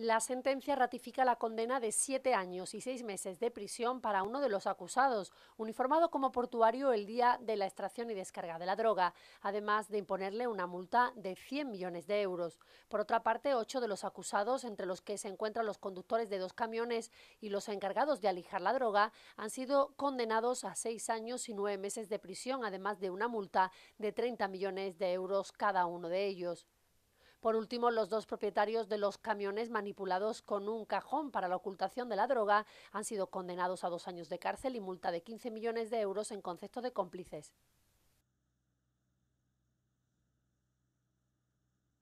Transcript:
La sentencia ratifica la condena de siete años y seis meses de prisión para uno de los acusados, uniformado como portuario el día de la extracción y descarga de la droga, además de imponerle una multa de 100 millones de euros. Por otra parte, ocho de los acusados, entre los que se encuentran los conductores de dos camiones y los encargados de alijar la droga, han sido condenados a seis años y nueve meses de prisión, además de una multa de 30 millones de euros cada uno de ellos. Por último, los dos propietarios de los camiones manipulados con un cajón para la ocultación de la droga han sido condenados a dos años de cárcel y multa de 15 millones de euros en concepto de cómplices.